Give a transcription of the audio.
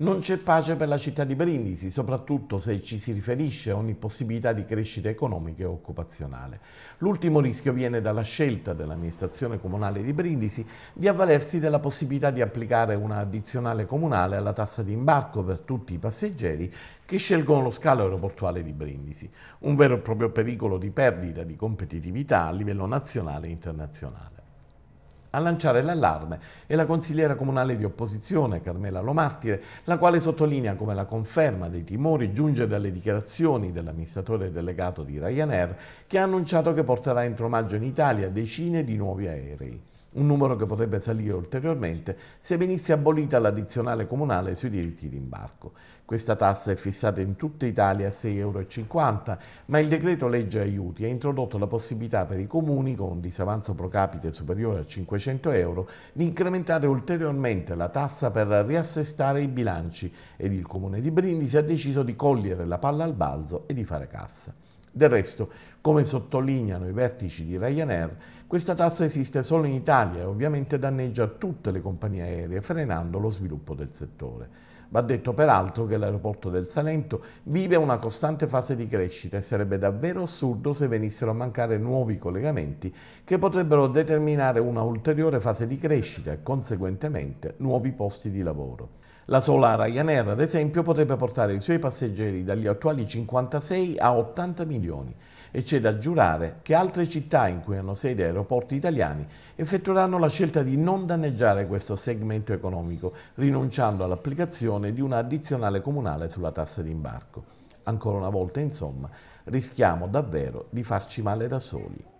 Non c'è pace per la città di Brindisi, soprattutto se ci si riferisce a ogni possibilità di crescita economica e occupazionale. L'ultimo rischio viene dalla scelta dell'amministrazione comunale di Brindisi di avvalersi della possibilità di applicare una addizionale comunale alla tassa di imbarco per tutti i passeggeri che scelgono lo scalo aeroportuale di Brindisi, un vero e proprio pericolo di perdita di competitività a livello nazionale e internazionale a lanciare l'allarme è la consigliera comunale di opposizione Carmela Lomartire, la quale sottolinea come la conferma dei timori giunge dalle dichiarazioni dell'amministratore delegato di Ryanair che ha annunciato che porterà entro maggio in Italia decine di nuovi aerei un numero che potrebbe salire ulteriormente se venisse abolita l'addizionale comunale sui diritti di imbarco. Questa tassa è fissata in tutta Italia a 6,50 euro, ma il decreto legge aiuti ha introdotto la possibilità per i comuni con un disavanzo pro capite superiore a 500 euro di incrementare ulteriormente la tassa per riassestare i bilanci ed il comune di Brindisi ha deciso di cogliere la palla al balzo e di fare cassa. Del resto, come sottolineano i vertici di Ryanair, questa tassa esiste solo in Italia e ovviamente danneggia tutte le compagnie aeree, frenando lo sviluppo del settore. Va detto peraltro che l'aeroporto del Salento vive una costante fase di crescita e sarebbe davvero assurdo se venissero a mancare nuovi collegamenti che potrebbero determinare una ulteriore fase di crescita e conseguentemente nuovi posti di lavoro. La sola Ryanair, ad esempio, potrebbe portare i suoi passeggeri dagli attuali 56 a 80 milioni e c'è da giurare che altre città in cui hanno sede aeroporti italiani effettueranno la scelta di non danneggiare questo segmento economico, rinunciando all'applicazione di una addizionale comunale sulla tassa di imbarco. Ancora una volta, insomma, rischiamo davvero di farci male da soli.